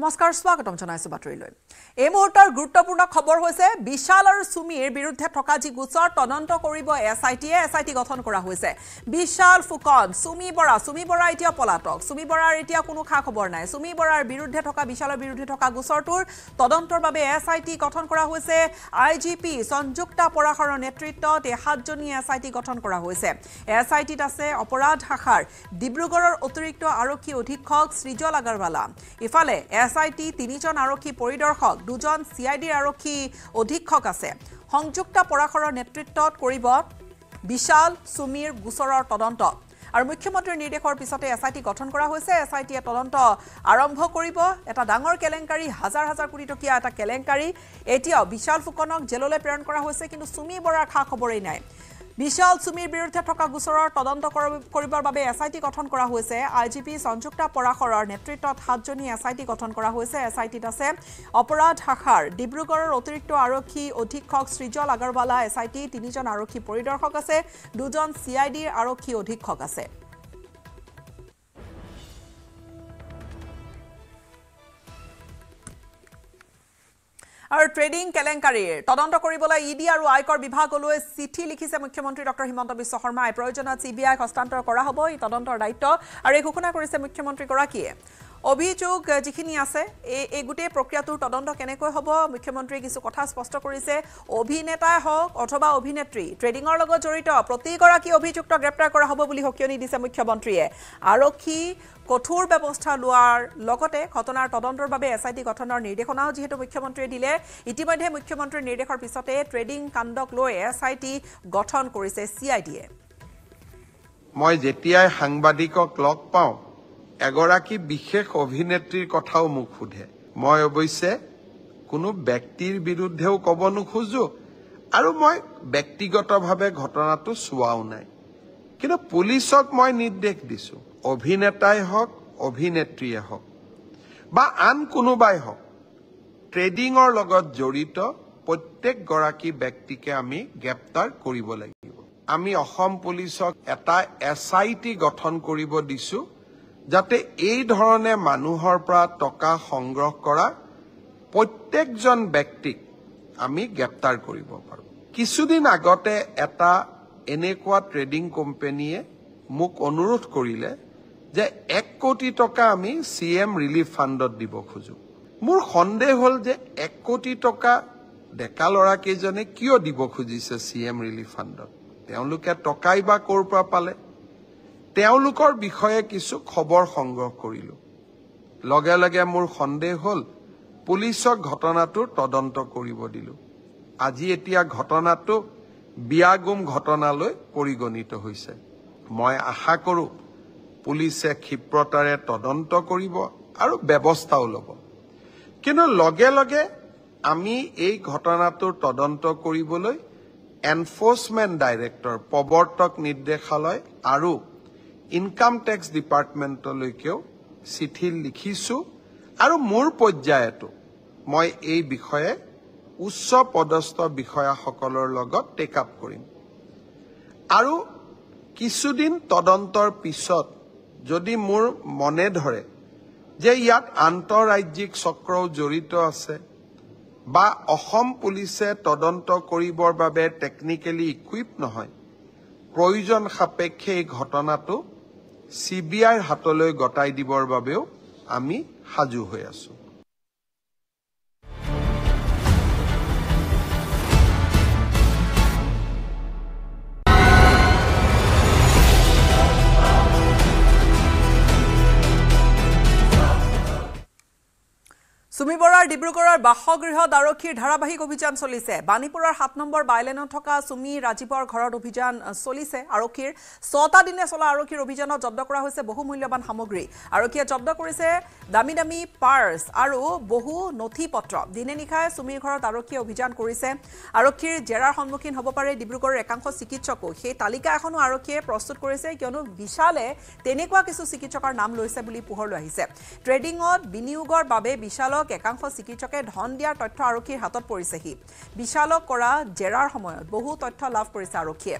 নমস্কাৰ স্বাগতম জনাইছোঁ বাতৰিলৈ এই মুহূৰ্তৰ গুৰুত্বপূৰ্ণ খবৰ হৈছে বিশাল আৰু চুমিৰ বিৰুদ্ধে থকা যি গোচৰ তদন্ত কৰিব এছ আই টিয়ে এছ আই টি গঠন কৰা হৈছে বিশাল ফুকন চুমি বৰা চুমি বৰা এতিয়া পলাতক চুমি বৰাৰ এতিয়া কোনো খা খবৰ নাই চুমি বৰাৰ বিৰুদ্ধে থকা বিশালৰ বিৰুদ্ধে থকা গোচৰটোৰ তদন্তৰ বাবে এছ আই টি গঠন কৰা হৈছে আই জি পি সংযুক্তা পৰাশৰৰ নেতৃত্বত এই সাতজনী এছ আই টি গঠন কৰা হৈছে এছ আই টিত আছে অপৰাধ শাখাৰ ডিব্ৰুগড়ৰ অতিৰিক্ত আৰক্ষী অধীক্ষক সৃজল আগৰৱালা ইফালে এছ আই টি তিনিজন আৰক্ষী পৰিদৰ্শক দুজন চি আই ডিৰ আৰক্ষী অধীক্ষক আছে সংযুক্ত পৰাশৰৰ নেতৃত্বত কৰিব বিশাল চুমিৰ গোচৰৰ তদন্ত আৰু মুখ্যমন্ত্ৰীৰ নিৰ্দেশৰ পিছতে এছ আই টি গঠন কৰা হৈছে এছ আই টিয়ে তদন্ত আৰম্ভ কৰিব এটা ডাঙৰ কেলেংকাৰী হাজাৰ হাজাৰ কোটি টকীয়া এটা কেলেংকাৰী এতিয়াও বিশাল ফুকনক জেললৈ প্ৰেৰণ কৰা হৈছে কিন্তু চুমি বৰাৰ খা খবৰেই নাই বিশাল সুমির বিরুদ্ধে থাকা গোচরের তদন্ত করবর এস আই টি গঠন করা হয়েছে আই জি পি সংযুক্তা পরাশরের নেতৃত্বত সাতজনী এস আই টি গঠন করা হয়েছে এস আই টিত আছে অপরাধ শাখার ডিব্রুগড়ের অতিরিক্ত আরক্ষী অধীক্ষক সৃজল আগরওয়ালা এস আই টি তিনজন আরক্ষী পরিদর্শক আছে দুজন সি আই ডির আরক্ষী অধীক্ষক আছে আৰু ট্ৰেডিং কেলেংকাৰীৰ তদন্ত কৰিবলৈ ইডি আৰু আয়কৰ বিভাগলৈ চিঠি লিখিছে মুখ্যমন্ত্ৰী ডক্টৰ হিমন্ত বিশ্ব শৰ্মাই প্ৰয়োজনত চি বি আইক হস্তান্তৰ কৰা হ'ব এই তদন্তৰ দায়িত্ব আৰু এই ঘোষণা কৰিছে মুখ্যমন্ত্ৰীগৰাকীয়ে অভিযোগ যিখিনি আছে এই এই গোটেই প্ৰক্ৰিয়াটোৰ তদন্ত কেনেকৈ হ'ব মুখ্যমন্ত্ৰীয়ে কিছু কথা স্পষ্ট কৰিছে অভিনেতাই হওক অথবা অভিনেত্ৰী ট্ৰেডিঙৰ লগত জড়িত প্ৰতিগৰাকী অভিযুক্ত গ্ৰেপ্তাৰ কৰা হ'ব বুলি সকিয়নি দিছে মুখ্যমন্ত্ৰীয়ে আৰক্ষী কঠোৰ ব্যৱস্থা লোৱাৰ লগতে ঘটনাৰ তদন্তৰ বাবে এছ আই টি গঠনৰ নিৰ্দেশনাও যিহেতু মুখ্যমন্ত্ৰীয়ে দিলে ইতিমধ্যে মুখ্যমন্ত্ৰীৰ নিৰ্দেশৰ পিছতে ট্ৰেডিং কাণ্ডক লৈ এছ আই টি গঠন কৰিছে চি আই টিয়ে মই যেতিয়াই সাংবাদিকক লগ পাওঁ এগৰাকী বিশেষ অভিনেত্ৰীৰ কথাও মোক সোধে মই অৱশ্যে কোনো ব্যক্তিৰ বিৰুদ্ধেও ক'ব নোখোজো আৰু মই ব্যক্তিগতভাৱে ঘটনাটো চোৱাও নাই কিন্তু পুলিচক মই নিৰ্দেশ দিছো অভিনেতাই হওক অভিনেত্ৰীয়ে হওক বা আন কোনোবাই হওক ট্ৰেডিঙৰ লগত জড়িত প্ৰত্যেকগৰাকী ব্যক্তিকে আমি গ্ৰেপ্তাৰ কৰিব লাগিব আমি অসম পুলিচক এটা এছ আই টি গঠন কৰিব দিছো যাতে এই ধৰণে মানুহৰ পৰা টকা সংগ্ৰহ কৰা প্ৰত্যেকজন ব্যক্তিক আমি গ্ৰেপ্তাৰ কৰিব পাৰোঁ কিছুদিন আগতে এটা এনেকুৱা ট্ৰেডিং কোম্পেনীয়ে মোক অনুৰোধ কৰিলে যে এক কোটি টকা আমি চি এম ৰিলিফ ফাণ্ডত দিব খোজো মোৰ সন্দেহ হ'ল যে এক কোটি টকা ডেকা ল'ৰাকেইজনে কিয় দিব খুজিছে চি এম ৰিলিফ ফাণ্ডত তেওঁলোকে টকাই বা ক'ৰ পৰা পালে তেওঁলোকৰ বিষয়ে কিছু খবৰ সংগ্ৰহ কৰিলোঁ লগে লগে মোৰ সন্দেহ হ'ল পুলিচক ঘটনাটোৰ তদন্ত কৰিব দিলোঁ আজি এতিয়া ঘটনাটো বিয়াগুম ঘটনালৈ পৰিগণিত হৈছে মই আশা কৰোঁ পুলিচে ক্ষিপ্ৰতাৰে তদন্ত কৰিব আৰু ব্যৱস্থাও ল'ব কিন্তু লগে লগে আমি এই ঘটনাটোৰ তদন্ত কৰিবলৈ এনফৰ্চমেণ্ট ডাইৰেক্টৰ প্ৰৱৰ্তক নিৰ্দেশালয় আৰু ইনকাম টেক্স ডিপাৰ্টমেণ্টলৈকেও চিঠি লিখিছোঁ আৰু মোৰ পৰ্যায়তো মই এই বিষয়ে উচ্চ পদস্থ বিষয়াসকলৰ লগত টেক আপ কৰিম আৰু কিছুদিন তদন্তৰ পিছত যদি মোৰ মনে ধৰে যে ইয়াত আন্তঃৰাজ্যিক চক্ৰও জড়িত আছে বা অসম পুলিচে তদন্ত কৰিবৰ বাবে টেকনিকেলি ইকুইপ নহয় প্ৰয়োজন সাপেক্ষে এই ঘটনাটো চি বি আইৰ হাতলৈ গতাই দিবৰ বাবেও আমি সাজু হৈ আছোঁ সুমিবৰাৰ ডিব্ৰুগড়ৰ বাসগৃহত আৰক্ষীৰ ধাৰাবাহিক অভিযান চলিছে বাণীপুৰৰ সাত নম্বৰ বাইলেনত থকা চুমি ৰাজীৱৰ ঘৰত অভিযান চলিছে আৰক্ষীৰ ছটা দিনে চলা আৰক্ষীৰ অভিযানত জব্দ কৰা হৈছে বহু মূল্যৱান সামগ্ৰী আৰক্ষীয়ে জব্দ কৰিছে দামী দামী পাৰ্ছ আৰু বহু নথি পত্ৰ দিনে নিশাই চুমিৰ ঘৰত আৰক্ষীয়ে অভিযান কৰিছে আৰক্ষীৰ জেৰাৰ সন্মুখীন হ'ব পাৰে ডিব্ৰুগড়ৰ একাংশ চিকিৎসকো সেই তালিকা এখনো আৰক্ষীয়ে প্ৰস্তুত কৰিছে কিয়নো বিশালে তেনেকুৱা কিছু চিকিৎসকৰ নাম লৈছে বুলি পোহৰ লৈ আহিছে ট্ৰেডিঙত বিনিয়োগৰ বাবে বিশালক বিষয়ক একাংশ চিকিৎসকে ধন দিয়াৰ তথ্য আৰক্ষীৰ হাতত পৰিছেহি বিশালক কৰা জেৰাৰ সময়ত বহু তথ্য লাভ কৰিছে আৰক্ষীয়ে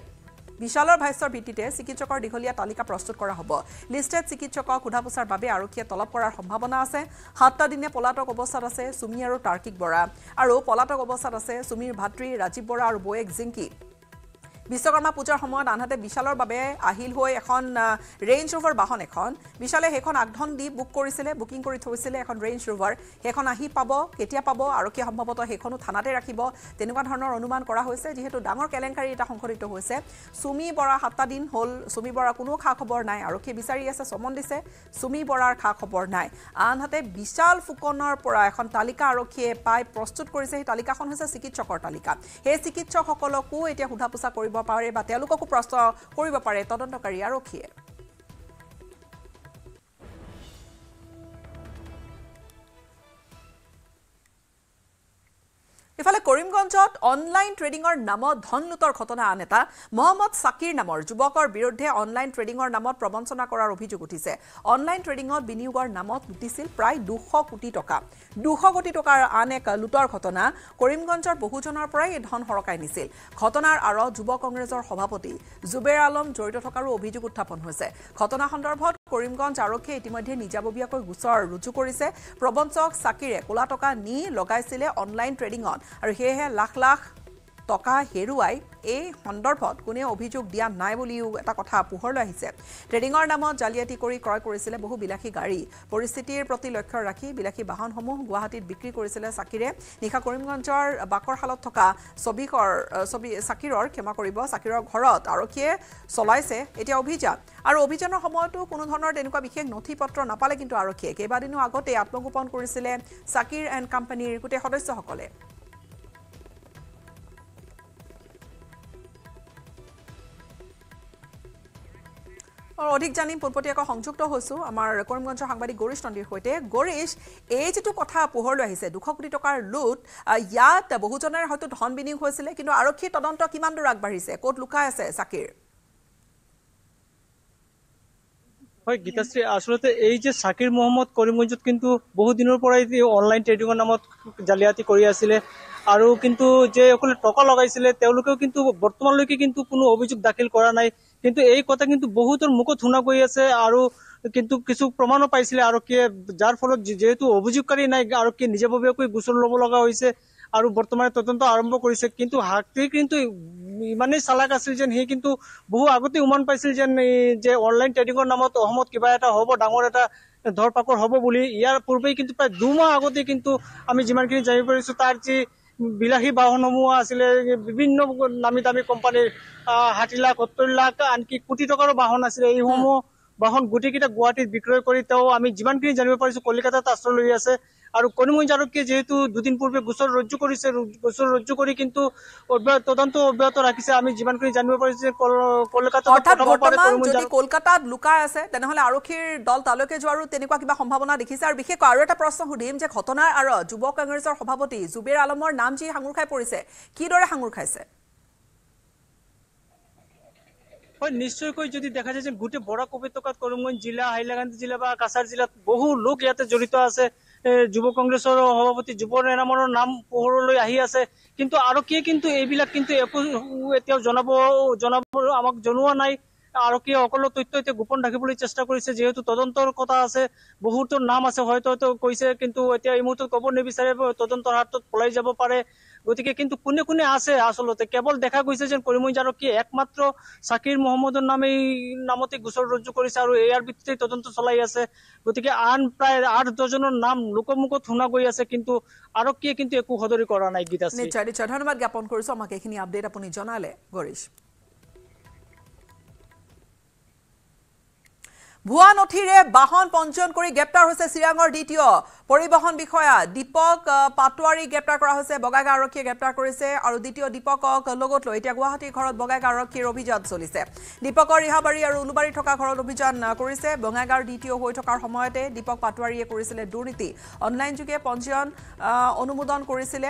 বিশালৰ ভাষ্যৰ ভিত্তিতে চিকিৎসকৰ দীঘলীয়া তালিকা প্ৰস্তুত কৰা হ'ব লিষ্টেড চিকিৎসকক সোধা পোছাৰ বাবে আৰক্ষীয়ে তলব কৰাৰ সম্ভাৱনা আছে সাতটা দিনে পলাতক অৱস্থাত আছে চুমি আৰু তাৰ্কিক বৰা আৰু পলাতক অৱস্থাত আছে চুমিৰ ভাতৃ ৰাজীৱ বৰা আৰু বৌয়েক জিংকী বিশ্বকৰ্মা পূজাৰ সময়ত আনহাতে বিশালৰ বাবে আহিল হৈ এখন ৰেঞ্জ ৰোভাৰ বাহন এখন বিশালে সেইখন আগধন দি বুক কৰিছিলে বুকিং কৰি থৈছিলে এখন ৰেঞ্জ ৰোভাৰ সেইখন আহি পাব কেতিয়া পাব আৰক্ষীয়ে সম্ভৱতঃ সেইখনো থানাতে ৰাখিব তেনেকুৱা ধৰণৰ অনুমান কৰা হৈছে যিহেতু ডাঙৰ কেলেংকাৰী এটা সংঘটিত হৈছে চুমি বৰা সাতটা দিন হ'ল চুমি বৰাৰ কোনো খা খবৰ নাই আৰক্ষীয়ে বিচাৰি আছে চমন দিছে চুমি বৰাৰ খা খবৰ নাই আনহাতে বিশাল ফুকনৰ পৰা এখন তালিকা আৰক্ষীয়ে পাই প্ৰস্তুত কৰিছে সেই তালিকাখন হৈছে চিকিৎসকৰ তালিকা সেই চিকিৎসকসকলকো এতিয়া সোধা পোছা কৰিব পাৰে বা তেওঁলোককো প্ৰশ্ন কৰিব পাৰে তদন্তকাৰী আৰক্ষীয়ে ইফালে কৰিমগঞ্জত অনলাইন ট্ৰেডিঙৰ নামত ধন লুটৰ ঘটনা আন এটা মহম্মদ চাকিৰ নামৰ যুৱকৰ বিৰুদ্ধে অনলাইন ট্ৰেডিঙৰ নামত প্ৰবঞ্চনা কৰাৰ অভিযোগ উঠিছে অনলাইন ট্ৰেডিঙত বিনিয়োগৰ নামত লুটিছিল প্ৰায় দুশ কোটি টকা দুশ কোটি টকাৰ আন এক লুটৰ ঘটনা কৰিমগঞ্জৰ বহুজনৰ পৰাই এই ধন সৰকাই নিছিল ঘটনাৰ আঁৰত যুৱ কংগ্ৰেছৰ সভাপতি জুবেৰ আলম জড়িত থকাৰো অভিযোগ উত্থাপন হৈছে ঘটনা সন্দৰ্ভত কৰিমগঞ্জ আৰক্ষে ইতিমধ্যে নিজাববীয়াকৈ গোচৰ ৰুজু কৰিছে প্ৰবঞ্চক চাকিৰে কলা টকা নি লগাইছিলে অনলাইন ট্ৰেডিঙত আৰু সেয়েহে লাখ লাখ টকা হেৰুৱাই এই সন্দৰ্ভত কোনেও অভিযোগ দিয়া নাই বুলিও এটা কথা পোহৰলৈ আহিছে ট্ৰেডিঙৰ নামত জালিয়াতি কৰি ক্ৰয় কৰিছিলে বহু বিলাসী গাড়ী পৰিস্থিতিৰ প্ৰতি লক্ষ্য ৰাখি বিলাসী বাহনসমূহ গুৱাহাটীত বিক্ৰী কৰিছিলে চাকিৰে নিশা কৰিমগঞ্জৰ বাকৰশালত থকা ছবিকৰ ছবি চাকিৰৰ ক্ষমা কৰিব চাকিৰৰ ঘৰত আৰক্ষীয়ে চলাইছে এতিয়া অভিযান আৰু অভিযানৰ সময়তো কোনো ধৰণৰ তেনেকুৱা বিশেষ নথি পত্ৰ নাপালে কিন্তু আৰক্ষীয়ে কেইবাদিনো আগতে আত্মগোপন কৰিছিলে চাকিৰ এণ্ড কোম্পানীৰ গোটেই সদস্যসকলে আৰু অধিক জানিম পোনপটীয়াকৈ সংযুক্ত হৈছোঁ আমাৰ কৰিমগঞ্জৰ সাংবাদিক গৌৰীশ নন্দীৰ সৈতে গৌৰীশ এই যিটো কথা পোহৰলৈ আহিছে দুশ কোটি টকাৰ লোট ইয়াত বহুজনেৰে হয়তো ধন বিনিয়োগ হৈছিলে কিন্তু আৰক্ষীৰ তদন্ত কিমান দূৰ আগবাঢ়িছে ক'ত লুকাই আছে চাকিৰ হয় গীতাশ্ৰী আচলতে এই যে চাকিৰ মহম্মদ কৰিমগঞ্জত কিন্তু বহু দিনৰ পৰাই অনলাইন ট্ৰেডিঙৰ নামত জালিয়াতি কৰি আছিলে আৰু কিন্তু যে অকলে টকা লগাইছিলে তেওঁলোকেও কিন্তু বৰ্তমানলৈকে কিন্তু কোনো অভিযোগ দাখিল কৰা নাই কিন্তু এই কথা কিন্তু বহুতৰ মুখত শুনা গৈ আছে আৰু কিন্তু কিছু প্ৰমাণো পাইছিলে আৰক্ষীয়ে যাৰ ফলত যিহেতু অভিযোগকাৰী নাই আৰক্ষীয়ে নিজাববীয়াকৈ গোচৰ ল'ব লগা হৈছে আৰু বৰ্তমানে তদন্ত আৰম্ভ কৰিছে কিন্তু হাতী কিন্তু ইমানেই চালাক আছিল যেন সি কিন্তু বহু আগতে উমান পাইছিল যেন যে অনলাইন ট্ৰেডিঙৰ নামত অসমত কিবা এটা হ'ব ডাঙৰ এটা ধৰ পাকৰ হ'ব বুলি ইয়াৰ পূৰ্বেই কিন্তু প্ৰায় দুমাহ আগতে কিন্তু আমি যিমানখিনি জানিব পাৰিছো তাৰ যি বিলাসী বাহনসমূহ আছিলে বিভিন্ন নামী দামী কোম্পানীৰ ষাঠি লাখ সত্তৰ লাখ আনকি কোটি টকাৰো বাহন আছিলে এইসমূহ বাহন গোটেইকেইটা গুৱাহাটীত বিক্ৰয় কৰি তেওঁ আমি যিমানখিনি জানিব পাৰিছোঁ কলিকাতাত আশ্ৰয় লৈ আছে আৰু কণিমণি আৰক্ষীয়ে যিহেতু দুদিন পূৰ্বে গোচৰ ৰজ্জু কৰিছে গোচৰ ৰজ্জু কৰি কিন্তু তদন্ত অব্যাহত ৰাখিছে আমি যিমানখিনি জানিব পাৰিছোঁ কলকাতা কলকাতাত লুকাই আছে তেনেহলে আৰক্ষীৰ দল তালৈকে যোৱাৰো তেনেকুৱা কিবা সম্ভাৱনা দেখিছে আৰু বিশেষকৈ আৰু এটা প্ৰশ্ন সুধিম যে ঘটনাৰ আৰু যুৱ কংগ্ৰেছৰ সভাপতি জুবেৰ আলমৰ নাম যি সাঙুৰ খাই পৰিছে কিদৰে সাঙুৰ খাইছে হয় নিশ্চয়কৈ যদি দেখা যায় যে গোটেই বৰাক উপত্যকাত কৰিমগঞ্জ জিলা হাইলাকান্দি জিলা বা কাছাৰ জিলাত বহু লোক ইয়াতে জড়িত আছে যুব কংগ্ৰেছৰ সভাপতি যুৱ এনামৰ নাম পোহৰলৈ আহি আছে কিন্তু আৰক্ষীয়ে কিন্তু এইবিলাক কিন্তু একো এতিয়াও জনাব জনাব আমাক জনোৱা নাই আৰক্ষীয়ে সকলো তথ্য এতিয়া গোপন ৰাখিবলৈ চেষ্টা কৰিছে যিহেতু তদন্তৰ কথা আছে বহুতো নাম আছে হয়তো কৈছে কিন্তু এতিয়া এই মুহূৰ্তত ক'ব নিবিচাৰে তদন্তৰ হাতত পলাই যাব পাৰে গতিকে কিন্তু কোনে কোনে আছে আচলতে কেৱল দেখা গৈছে যেন করিমগঞ্জ আর কি একমাত্র সাকির মহম্মদর নামে নামতে গোচর রুজু করেছে আর ইয়ার ভিত্তিতে তদন্ত চলাই আছে গতিকে আন প্রায় আট দজনের নাম লোকমুখত শুনা গৈ আছে কিন্তু আরক্ষীয় কিন্তু একো সদরি করা নাই গীত আছে নিশ্চয় নিশ্চয় ধন্যবাদ জ্ঞাপন করছো আমাকে এখানে আপডেট আপনি জানালে গরিশ ভুয়া নথিৰে বাহন পঞ্জীয়ন কৰি গ্ৰেপ্তাৰ হৈছে চিৰাঙৰ দ্বিতীয় পৰিবহণ বিষয়া দীপক পাটোৱাৰী গ্ৰেপ্তাৰ কৰা হৈছে বগাইগাঁও আৰক্ষীয়ে গ্ৰেপ্তাৰ কৰিছে আৰু দ্বিতীয় দীপকক লগত লৈ এতিয়া গুৱাহাটীৰ ঘৰত বগাইগাঁও আৰক্ষীৰ অভিযান চলিছে দীপকৰ ৰিহাবাৰী আৰু উলুবাৰী থকা ঘৰত অভিযান কৰিছে বঙাইগাঁৱৰ দ্বিতীয় হৈ থকাৰ সময়তে দীপক পাটোৱাৰীয়ে কৰিছিলে দুৰ্নীতি অনলাইন যোগে পঞ্জীয়ন অনুমোদন কৰিছিলে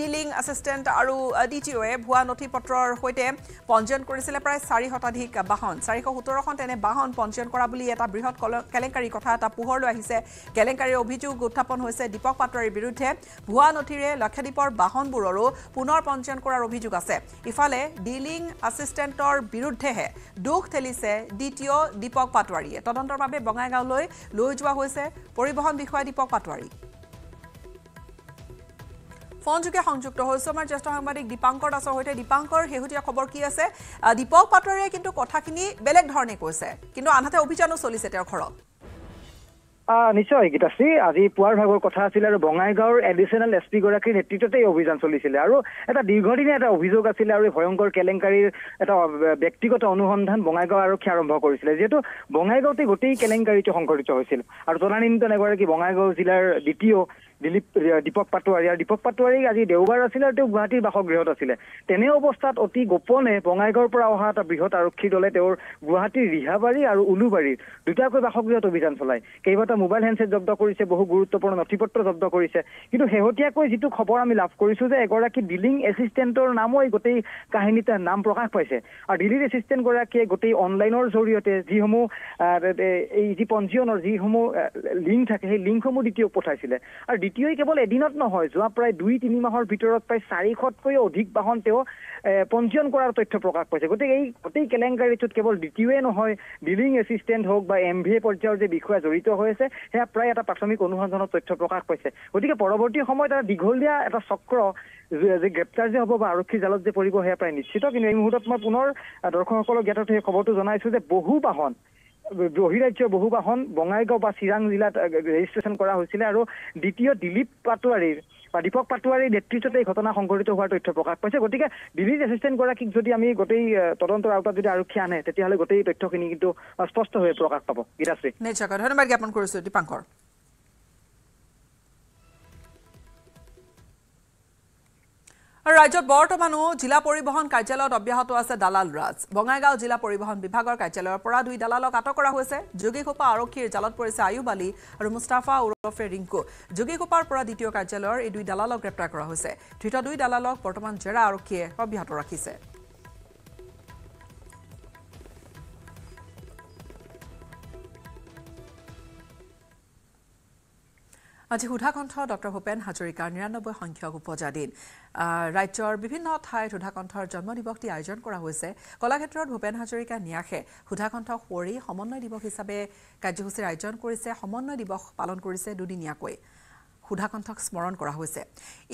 ডিলিং অ্যাসিস্ট্যান্ট আৰু ডি টি ভুৱা নথি পত্ৰৰ সৈতে পঞ্জীয়ন কৰিছিলে প্ৰায় চাৰি শতাধিক বাহন চাৰিশ সোতৰখন তেনে বাহন পঞ্জীয়ন কৰা বুলি এটা বৃহৎ কেলেংকাৰীৰ কথা এটা পোহৰ আহিছে কেলেংকাৰীৰ অভিযোগ উত্থাপন হৈছে দীপক পাটোয়াৰিৰ বিৰুদ্ধে ভুৱা নথিৰে লক্ষাদ্বীপৰ বাহনবোৰৰো পুনৰ পঞ্জীয়ন কৰাৰ অভিযোগ আছে ইফালে ডিলিং অ্যাসিষ্টেন্টৰ বিৰুদ্ধেহে দোষ ঠেলিছে ডি টি অ' দীপক পাটোৱাৰীয়ে তদন্তৰ বাবে বঙাইগাঁৱলৈ লৈ যোৱা হৈছে পৰিবহণ বিষয়া দীপক পাটোয়াৰী ফোনযোগে সংযুক্ত হৈছো আমাৰ জ্যেষ্ঠ সাংবাদিক দীপাংকৰ দাসৰ সৈতে দীপাংকৰ শেহতীয়া খবৰ কি আছে দীপক পাটোৱাৰীয়ে কিন্তু কথাখিনি বেলেগ ধৰণে কৈছে কিন্তু আনহাতে অভিযানো চলিছে তেওঁৰ ঘৰত নিশ্চয় গীতাশ্ৰী আজি পুৱাৰ ভাগৰ কথা আছিলে আৰু বঙাইগাঁৱৰ এডিচনেল এছ পি গৰাকীৰ নেতৃত্বতে এই অভিযান চলিছিলে আৰু এটা দীৰ্ঘদিনীয়া এটা অভিযোগ আছিলে আৰু এই ভয়ংকৰ কেলেংকাৰীৰ এটা ব্যক্তিগত অনুসন্ধান বঙাইগাঁও আৰক্ষী আৰম্ভ কৰিছিলে যিহেতু বঙাইগাঁৱতে গোটেই কেলেংকাৰীটো সংঘটিত হৈছিল আৰু তদানীন্তন এগৰাকী বঙাইগাঁও জিলাৰ দ্বিতীয় দিলীপ দীপক পাটোৱাৰী আৰু দীপক পাটোৱাৰী আজি দেওবাৰ আছিলে আৰু তেওঁ গুৱাহাটীৰ বাসগৃহত আছিলে তেনে অৱস্থাত অতি গোপনে বঙাইগাঁৱৰ পৰা অহা এটা বৃহৎ আৰক্ষী দলে তেওঁৰ গুৱাহাটীৰ ৰিহাবাৰী আৰু উলুবাৰীৰ দুটাকৈ বাসগৃহত অভিযান চলায় কেইবাটাও মোবাইল হেণ্ডছেট জব্দ কৰিছে বহু গুৰুত্বপূৰ্ণ নথি পত্ৰ জব্দ কৰিছে কিন্তু শেহতীয়াকৈ যিটো খবৰ আমি লাভ কৰিছো যে এগৰাকী ডিলিং এছিষ্টেণ্টৰ নামো এই গোটেই কাহিনীতে নাম প্ৰকাশ পাইছে আৰু ডিলিং এছিষ্টেণ্টগৰাকীয়ে গোটেই অনলাইনৰ জৰিয়তে যিসমূহ এই যি পঞ্জীয়নৰ যিসমূহ লিংক থাকে সেই লিংকসমূহ দ্বিতীয় পঠাইছিলে আৰু দ্বিতীয়ই কেৱল এদিনত নহয় যোৱা প্ৰায় দুই তিনি মাহৰ ভিতৰত প্ৰায় চাৰিশতকৈও অধিক বাহন তেওঁ পঞ্জীয়ন কৰাৰ তথ্য প্ৰকাশ কৰিছে গতিকে এই গোটেই কেলেংকাৰীটোত কেৱল দ্বিতীয়ই নহয় ডিলিং এচিষ্টেণ্ট হওক বা এম ভি এ পৰ্যায়ৰ যে বিষয়া জড়িত হৈ আছে সেয়া প্ৰায় এটা প্ৰাথমিক অনুসন্ধানৰ তথ্য প্ৰকাশ পাইছে গতিকে পৰৱৰ্তী সময়ত এটা দীঘলীয়া এটা চক্ৰ যে গ্ৰেপ্তাৰ যে হ'ব বা আৰক্ষী জালত যে পৰিব সেয়া প্ৰায় নিশ্চিত কিন্তু এই মুহূৰ্তত মই পুনৰ দৰ্শকসকলক ইয়াত সেই খবৰটো জনাইছো যে বহু বাহন বহি ৰাজ্য বহু বাহন বঙাইগাঁও বা চিৰাং জিলাত ৰেজিষ্ট্ৰেশ্যন কৰা হৈছিলে আৰু দ্বিতীয় দিলীপ পাটোৱাৰীৰ বা দীপক পাটোৱাৰীৰ নেতৃত্বতে এই ঘটনা সংঘটিত হোৱাৰ তথ্য প্ৰকাশ পাইছে গতিকে বিলিজ এচিষ্টেণ্ট গৰাকীক যদি আমি গোটেই তদন্তৰ আওতাত যদি আৰক্ষী আনে তেতিয়াহ'লে গোটেই তথ্যখিনি কিন্তু স্পষ্ট হৈ প্ৰকাশ পাব গীতাশ্ৰী ধন্যবাদ জ্ঞাপন কৰিছো দীপাংকৰ আৰু ৰাজ্যত বৰ্তমানো জিলা পৰিবহণ কাৰ্যালয়ত অব্যাহত আছে দালাল ৰাজ বঙাইগাঁও জিলা পৰিবহণ বিভাগৰ কাৰ্যালয়ৰ পৰা দুই দালালক আটক কৰা হৈছে যোগীঘোপা আৰক্ষীৰ জালত পৰিছে আয়ুব আলী আৰু মুস্তাফা ওৰফে ৰিংকু যোগীঘোপাৰ পৰা দ্বিতীয় কাৰ্যালয়ৰ এই দুই দালালক গ্ৰেপ্তাৰ কৰা হৈছে ধৃত দুই দালালক বৰ্তমান জেৰা আৰক্ষীয়ে অব্যাহত ৰাখিছে আজি সুধাকণ্ঠ ডক্টৰ ভূপেন হাজৰিকাৰ নিৰানব্বৈ সংখ্যক উপজা দিন ৰাজ্যৰ বিভিন্ন ঠাইত সুধাকণ্ঠৰ জন্ম দিৱসটি আয়োজন কৰা হৈছে কলাক্ষেত্ৰত ভূপেন হাজৰিকা ন্যাসে সুধাকণ্ঠ সোঁৱৰি সমন্বয় দিৱস হিচাপে কাৰ্যসূচীৰ আয়োজন কৰিছে সমন্বয় দিৱস পালন কৰিছে দুদিনীয়াকৈ সুধাকণ্ঠক স্মৰণ কৰা হৈছে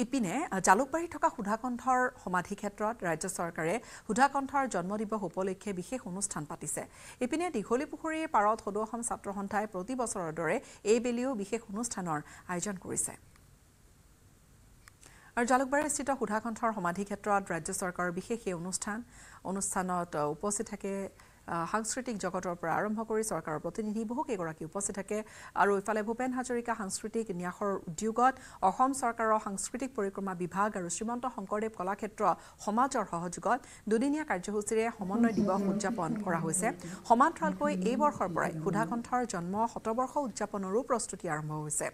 ইপিনে জালুকবাৰীত থকা সুধাকণ্ঠৰ সমাধি ক্ষেত্ৰত ৰাজ্য চৰকাৰে সুধাকণ্ঠৰ জন্মদিৱস উপলক্ষে বিশেষ অনুষ্ঠান পাতিছে ইপিনে দীঘলী পুখুৰীৰ পাৰত সদৌ অসম ছাত্ৰ সন্থাই প্ৰতি বছৰৰ দৰে এইবেলিও বিশেষ অনুষ্ঠানৰ আয়োজন কৰিছে আৰু জালুকবাৰীস্থিত সুধাকণ্ঠৰ সমাধি ক্ষেত্ৰত ৰাজ্য চৰকাৰৰ বিশেষ এই অনুষ্ঠান অনুষ্ঠানত উপস্থিত থাকে সাংস্কৃতিক জগতৰ পৰা আৰম্ভ কৰি চৰকাৰৰ প্ৰতিনিধি বহুকেইগৰাকী উপস্থিত থাকে আৰু ইফালে ভূপেন হাজৰিকা সাংস্কৃতিক ন্যাসৰ উদ্যোগত অসম চৰকাৰৰ সাংস্কৃতিক পৰিক্ৰমা বিভাগ আৰু শ্ৰীমন্ত শংকৰদেৱ কলাক্ষেত্ৰ সমাজৰ সহযোগত দুদিনীয়া কাৰ্যসূচীৰে সমন্বয় দিৱস উদযাপন কৰা হৈছে সমান্তৰালকৈ এই বৰ্ষৰ পৰাই সুধাকণ্ঠৰ জন্ম শতবৰ্ষ উদযাপনৰো প্ৰস্তুতি আৰম্ভ হৈছে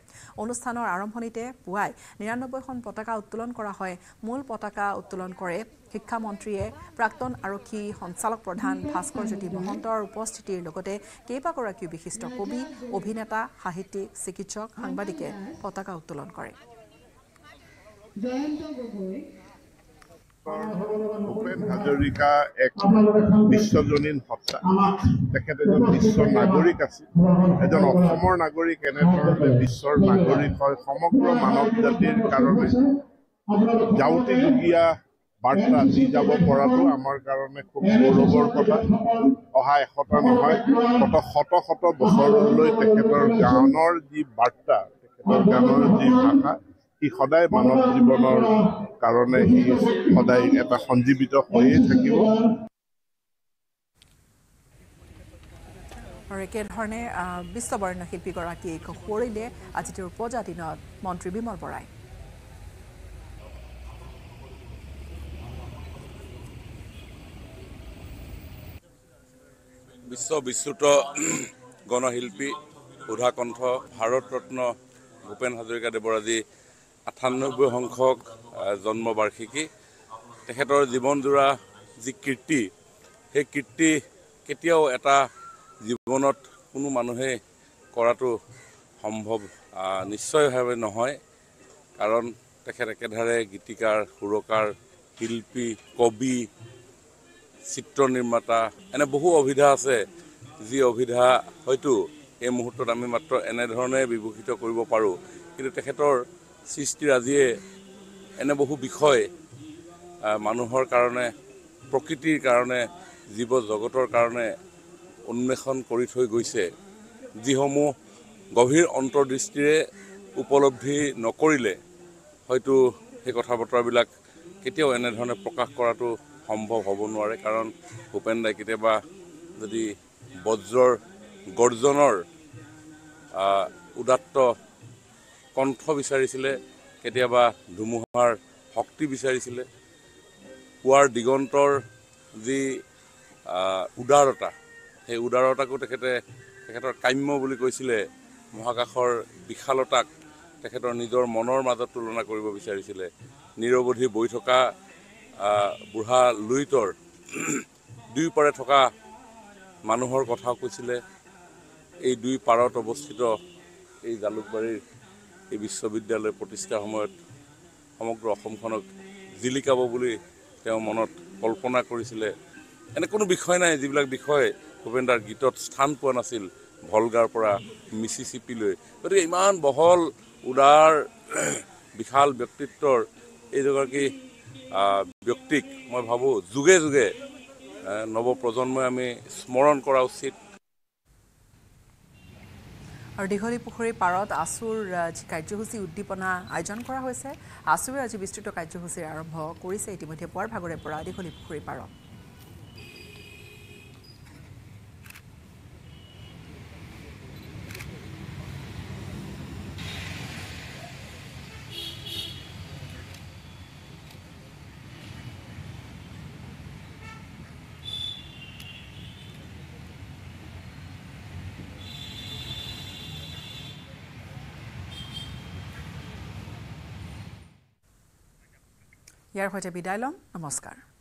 অনুষ্ঠানৰ আৰম্ভণিতে পুৱাই নিৰান্নব্বৈখন পতাকা উত্তোলন কৰা হয় মূল পতাকা উত্তোলন কৰে শিক্ষামন্ত্ৰীয়ে প্ৰাক্তন আৰক্ষী সঞ্চালক প্ৰধান ভাস্কৰ জ্যোতি মহন্তৰ উপস্থিতিৰ লগতে কেইবাগৰাকীও বিশিষ্ট কবি অভিনেতা সাহিত্যিক চিকিৎসক সাংবাদিকে পতাকা উত্তোলন কৰে ভূপেন হাজৰিকা এক বিশ্বজনীন সত্তা তেখেত এজন বিশ্ব নাগৰিক আছিল এজন অসমৰ নাগৰিক এনেধৰণে বিশ্বৰ নাগৰিক হয় সমগ্ৰ মানৱ জাতিৰ কাৰণে যাওঁতেযোগীয়া বাৰ্তা দি যাব পৰাটো আমাৰ কাৰণে খুব গৌৰৱৰ কথা অহা এশটা নহয় শত শত বছৰলৈ তেখেতৰ গানৰ যি বাৰ্তা তেখেতৰ গানৰ যি ভাষা সি সদায় মানৱ জীৱনৰ কাৰণে সি সদায় এটা সঞ্জীৱিত হৈয়ে থাকিব আৰু একেধৰণে বিশ্ববৰ্ণ শিল্পীগৰাকীক সোঁৱৰিলে আজি তেওঁৰ পৰ্যায় দিনত মন্ত্ৰী বিমল বৰাই বিশ্ব বিশ্রুত গণশিল্পী সুধাকণ্ঠ ভারতরত্ন ভূপেন হাজরিকা আজি আঠানব্বই সংখ্যক জন্মবার্ষিকী তেখেতর যি যীর্তি সেই কীর্তি কেতিয়াও এটা জীবনত কোনো মানুহে কৰাটো সম্ভৱ নিশ্চয়ভাৱে নহয় কাৰণ তেখেত একেধাৰে গীতিকাৰ সুৰকাৰ শিল্পী কবি চিত্ৰ নিৰ্মাতা এনে বহু অভিধা আছে যি অভিধা হয়তো এই মুহূৰ্তত আমি মাত্ৰ এনেধৰণে বিভূষিত কৰিব পাৰোঁ কিন্তু তেখেতৰ সৃষ্টিৰাজিয়ে এনে বহু বিষয় মানুহৰ কাৰণে প্ৰকৃতিৰ কাৰণে জীৱ জগতৰ কাৰণে উন্মেষণ কৰি থৈ গৈছে যিসমূহ গভীৰ অন্তৰ্দৃষ্টিৰে উপলব্ধি নকৰিলে হয়তো সেই কথা বতৰাবিলাক কেতিয়াও এনেধৰণে প্ৰকাশ কৰাটো সম্ভৱ হ'ব নোৱাৰে কাৰণ ভূপেন দাই কেতিয়াবা যদি বজ্ৰৰ গৰ্জনৰ উদাত্ত কণ্ঠ বিচাৰিছিলে কেতিয়াবা ধুমুহাৰ শক্তি বিচাৰিছিলে পুৱাৰ দিগন্তৰ যি উদাৰতা সেই উদাৰতাকো তেখেতে তেখেতৰ কাম্য বুলি কৈছিলে মহাকাশৰ বিশালতাক তেখেতৰ নিজৰ মনৰ মাজত তুলনা কৰিব বিচাৰিছিলে নিৰৱধি বৈ থকা বুঢ়া লুইতৰ পাৰে থকা মানুহৰ কথাও কৈছিলে এই দুই পাৰত অৱস্থিত এই জালুকবাৰীৰ এই বিশ্ববিদ্যালয় প্ৰতিষ্ঠাৰ সময়ত সমগ্ৰ অসমখনক জিলিকাব বুলি তেওঁ মনত কল্পনা কৰিছিলে এনে কোনো বিষয় নাই যিবিলাক বিষয় ভূপেন দাৰ গীতত স্থান পোৱা নাছিল ভলগাৰ পৰা মিচিচিপিলৈ গতিকে ইমান বহল উদাৰ বিশাল ব্যক্তিত্বৰ এইগৰাকী ব্যক্তিক মই ভাবোঁ যোগে যোগে নৱপ্ৰজন্মই আমি স্মৰণ কৰা উচিত আৰু দীঘলী পুখুৰীৰ পাৰত আচুৰ যি কাৰ্যসূচী উদ্দীপনা আয়োজন কৰা হৈছে আছুৰে আজি বিস্তৃত কাৰ্যসূচীৰ আৰম্ভ কৰিছে ইতিমধ্যে পুৱাৰ ভাগৰে পৰা দীঘলী পুখুৰীৰ পাৰত ইয়াৰ সৈতে বিদায় ল'ম নমস্কাৰ